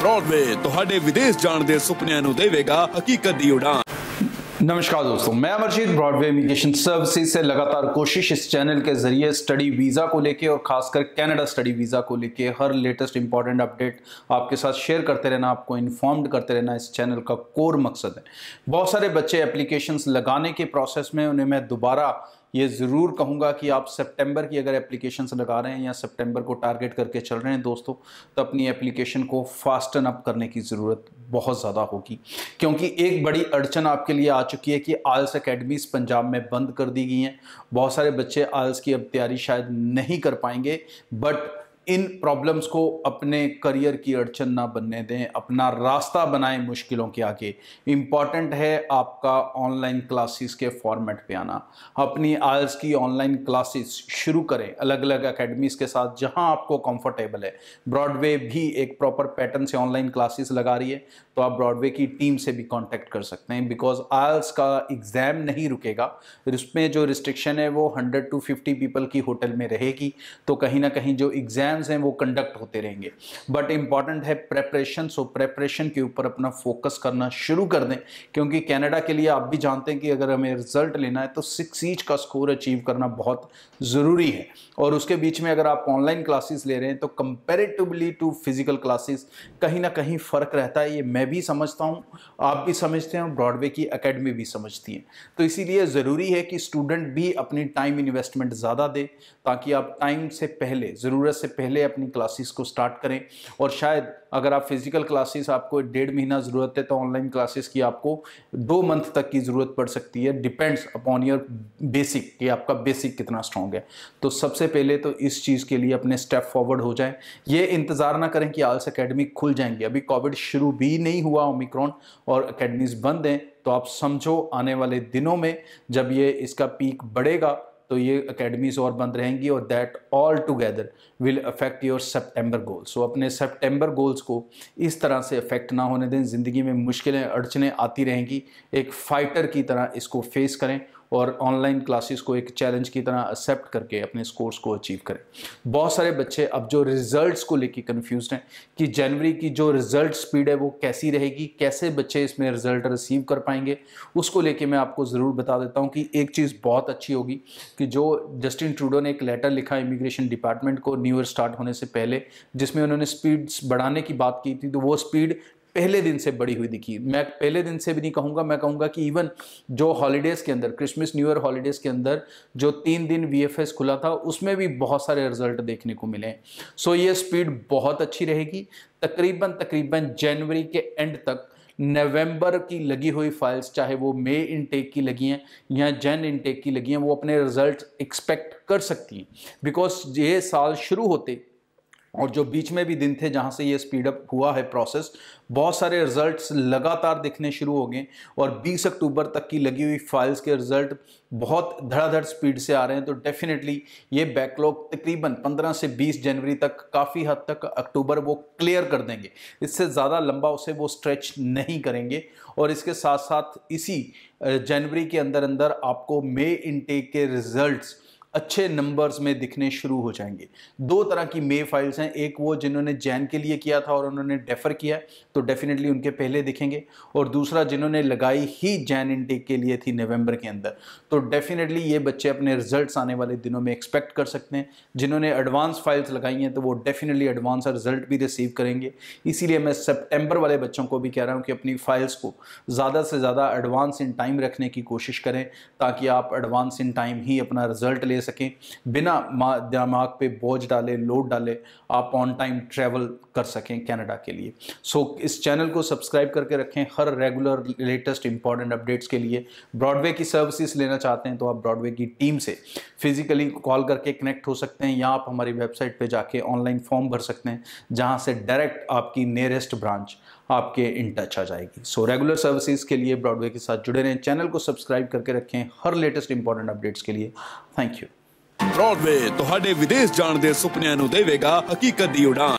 Broadway ਤੁਹਾਡੇ विदेश ਜਾਣ दे ਸੁਪਨਿਆਂ नु देवेगा हकीकत दी उड़ान नमस्कार दोस्तों मैं अमरजीत ब्रॉडवे इमिग्रेशन सर्विसेज से लगातार कोशिश इस चैनल के जरिए स्टडी वीज़ा को लेके और खासकर कनाडा स्टडी वीज़ा को लेके हर लेटेस्ट इंपॉर्टेंट अपडेट आपके साथ शेयर करते रहना आपको इन्फॉर्म्ड करते रहना इस चैनल का कोर मकसद है बहुत सारे बच्चे एप्लीकेशंस लगाने के प्रोसेस में उन्हें मैं दोबारा ये ज़रूर कहूँगा कि आप सितंबर की अगर एप्लीकेशंस लगा रहे हैं या सितंबर को टारगेट करके चल रहे हैं दोस्तों तो अपनी एप्लीकेशन को फास्टन अप करने की ज़रूरत बहुत ज़्यादा होगी क्योंकि एक बड़ी अड़चन आपके लिए आ चुकी है कि आयल्स अकेडमीज़ पंजाब में बंद कर दी गई हैं बहुत सारे बच्चे आयल्स की अब तैयारी शायद नहीं कर पाएंगे बट इन प्रॉब्लम्स को अपने करियर की अड़चन ना बनने दें अपना रास्ता बनाएं मुश्किलों के आगे इम्पॉर्टेंट है आपका ऑनलाइन क्लासेस के फॉर्मेट पे आना अपनी आयल्स की ऑनलाइन क्लासेस शुरू करें अलग अलग अकेडमीज़ के साथ जहां आपको कंफर्टेबल है ब्रॉडवे भी एक प्रॉपर पैटर्न से ऑनलाइन क्लासेस लगा रही है तो आप ब्रॉडवे की टीम से भी कॉन्टैक्ट कर सकते हैं बिकॉज आयल्स का एग्ज़ाम नहीं रुकेगा उसमें जो रिस्ट्रिक्शन है वो हंड्रेड टू फिफ्टी पीपल की होटल में रहेगी तो कहीं ना कहीं जो एग्ज़ाम एग्जाम्स हैं वो कंडक्ट होते रहेंगे बट इम्पॉर्टेंट है प्रेपरेशन सो प्रेपरेशन के ऊपर अपना फोकस करना शुरू कर दें क्योंकि कैनेडा के लिए आप भी जानते हैं कि अगर हमें रिजल्ट लेना है तो सिक्स ईच का स्कोर अचीव करना बहुत ज़रूरी है और उसके बीच में अगर आप ऑनलाइन क्लासेस ले रहे हैं तो कंपेरेटिवली टू फिज़िकल क्लासेस कहीं ना कहीं फ़र्क रहता है ये मैं भी समझता हूँ आप भी समझते हैं ब्रॉडवे की अकेडमी भी समझती हैं तो इसीलिए ज़रूरी है कि स्टूडेंट भी अपनी टाइम इन्वेस्टमेंट ज़्यादा दे ताकि आप टाइम से पहले ज़रूरत से पहले पहले अपनी क्लासेस को स्टार्ट करें और शायद अगर आप फिज़िकल क्लासेस आपको डेढ़ महीना ज़रूरत है तो ऑनलाइन क्लासेस की आपको दो मंथ तक की ज़रूरत पड़ सकती है डिपेंड्स अपॉन योर बेसिक कि आपका बेसिक कितना स्ट्रॉन्ग है तो सबसे पहले तो इस चीज़ के लिए अपने स्टेप फॉरवर्ड हो जाएं ये इंतज़ार ना करें कि आल्स अकेडमी खुल जाएंगी अभी कोविड शुरू भी नहीं हुआ ओमिक्रॉन और अकेडमीज़ बंद हैं तो आप समझो आने वाले दिनों में जब ये इसका पीक बढ़ेगा तो ये अकेडमीज़ और बंद रहेंगी और that all together will affect your September goals so अपने सेप्टेम्बर गोल्स को इस तरह से अफेक्ट ना होने दें ज़िंदगी में मुश्किलें अड़चने आती रहेंगी एक फ़ाइटर की तरह इसको फेस करें और ऑनलाइन क्लासेस को एक चैलेंज की तरह एक्सेप्ट करके अपने स्कोर्स को अचीव करें बहुत सारे बच्चे अब जो रिजल्ट्स को लेके कन्फ्यूज हैं कि जनवरी की जो रिजल्ट स्पीड है वो कैसी रहेगी कैसे बच्चे इसमें रिजल्ट रिसीव कर पाएंगे उसको लेके मैं आपको ज़रूर बता देता हूँ कि एक चीज़ बहुत अच्छी होगी कि जो जस्टिन ट्रूडो ने एक लेटर लिखा इमिग्रेशन डिपार्टमेंट को न्यू ईयर स्टार्ट होने से पहले जिसमें उन्होंने स्पीड्स बढ़ाने की बात की थी तो वो स्पीड पहले दिन से बड़ी हुई दिखी मैं पहले दिन से भी नहीं कहूँगा मैं कहूँगा कि इवन जो हॉलीडेज़ के अंदर क्रिसमस न्यू ईयर हॉलीडेज़ के अंदर जो तीन दिन वी खुला था उसमें भी बहुत सारे रिजल्ट देखने को मिले सो ये स्पीड बहुत अच्छी रहेगी तकरीबन तकरीबन जनवरी के एंड तक नवंबर की लगी हुई फाइल्स चाहे वो मे इनटेक की लगी हैं या जैन इनटेक की लगी हैं वो अपने रिजल्ट एक्सपेक्ट कर सकती हैं बिकॉज ये साल शुरू होते और जो बीच में भी दिन थे जहाँ से ये स्पीडअप हुआ है प्रोसेस बहुत सारे रिजल्ट्स लगातार दिखने शुरू हो गए और 20 अक्टूबर तक की लगी हुई फाइल्स के रिजल्ट बहुत धड़ाधड़ स्पीड से आ रहे हैं तो डेफिनेटली ये बैकलॉग तकरीबन 15 से 20 जनवरी तक काफ़ी हद तक अक्टूबर वो क्लियर कर देंगे इससे ज़्यादा लंबा उसे वो स्ट्रेच नहीं करेंगे और इसके साथ साथ इसी जनवरी के अंदर अंदर आपको मे इनटेक के रिजल्ट्स अच्छे नंबर्स में दिखने शुरू हो जाएंगे दो तरह की मे फाइल्स हैं एक वो जिन्होंने जैन के लिए किया था और उन्होंने डेफर किया तो डेफिनेटली उनके पहले दिखेंगे और दूसरा जिन्होंने लगाई ही जैन इनटेक के लिए थी नवंबर के अंदर तो डेफिनेटली ये बच्चे अपने रिजल्ट्स आने वाले दिनों में एक्सपेक्ट कर सकते हैं जिन्होंने एडवांस फाइल्स लगाई हैं तो वो डेफिनेटली एडवांस रिजल्ट भी रिसीव करेंगे इसीलिए मैं सेप्टेम्बर वाले बच्चों को भी कह रहा हूँ कि अपनी फाइल्स को ज़्यादा से ज़्यादा एडवांस इन टाइम रखने की कोशिश करें ताकि आप एडवांस इन टाइम ही अपना रिजल्ट ले ले सकें बिना दिमाग पे बोझ डाले लोड डाले आप ऑन टाइम ट्रैवल कर सकें कनाडा के लिए सो so, इस चैनल को सब्सक्राइब करके रखें हर रेगुलर लेटेस्ट इंपॉर्टेंट अपडेट्स के लिए ब्रॉडवे की सर्विसेज लेना चाहते हैं तो आप ब्रॉडवे की टीम से फिजिकली कॉल करके कनेक्ट हो सकते हैं या आप हमारी वेबसाइट पर जाके ऑनलाइन फॉर्म भर सकते हैं जहाँ से डायरेक्ट आपकी नियरेस्ट ब्रांच आपके इन टच आ जाएगी सो रेगुलर सर्विसेज के लिए ब्रॉडवे के साथ जुड़े रहें चैनल को सब्सक्राइब करके रखें हर लेटेस्ट इंपॉर्टेंट अपडेट्स के लिए थैंक यू ਬ੍ਰੌਡਵੇ ਤੁਹਾਡੇ ਵਿਦੇਸ਼ ਜਾਣ ਦੇ ਸੁਪਨਿਆਂ ਨੂੰ ਦੇਵੇਗਾ ਹਕੀਕਤ ਦੀ ਉਡਾਨ